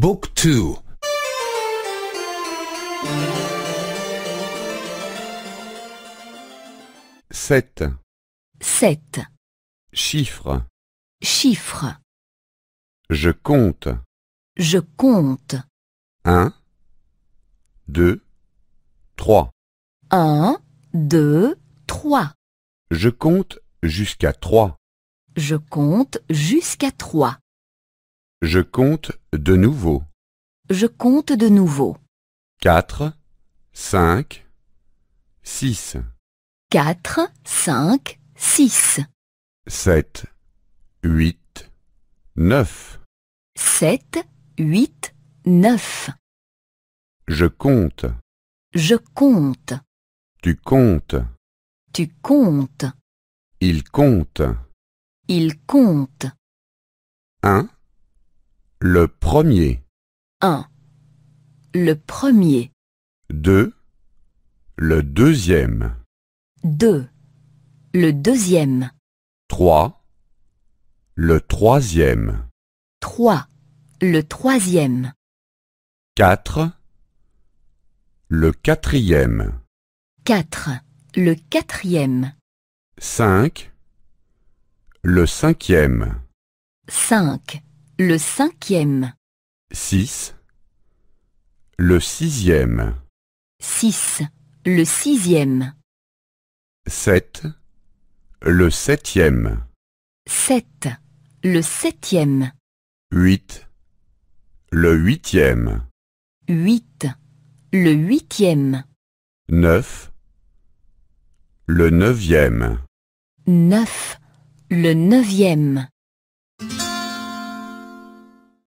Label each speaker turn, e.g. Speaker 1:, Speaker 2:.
Speaker 1: Book 2 7 7 Chiffre
Speaker 2: Chiffre
Speaker 1: Je compte
Speaker 2: Je compte
Speaker 1: 1 2 3
Speaker 2: 1 2 3
Speaker 1: Je compte jusqu'à 3
Speaker 2: Je compte jusqu'à 3
Speaker 1: je compte de nouveau.
Speaker 2: Je compte de nouveau.
Speaker 1: 4, 5, 6.
Speaker 2: 4, 5, 6.
Speaker 1: 7, 8, 9.
Speaker 2: 7, 8, 9.
Speaker 1: Je compte.
Speaker 2: Je compte.
Speaker 1: Tu comptes.
Speaker 2: Tu comptes.
Speaker 1: Il compte.
Speaker 2: Il compte.
Speaker 1: 1, le premier.
Speaker 2: 1. Le premier.
Speaker 1: 2. Le deuxième.
Speaker 2: 2. Le deuxième.
Speaker 1: 3. Le troisième.
Speaker 2: 3. Le troisième.
Speaker 1: 4. Le quatrième.
Speaker 2: 4. Le quatrième.
Speaker 1: 5. Le cinquième.
Speaker 2: 5. Le cinquième.
Speaker 1: Six. Le sixième.
Speaker 2: Six. Le sixième.
Speaker 1: Sept. Le septième.
Speaker 2: Sept. Le septième.
Speaker 1: Huit. Le huitième.
Speaker 2: Huit. Le huitième.
Speaker 1: Neuf. Le neuvième.
Speaker 2: Neuf. Le neuvième.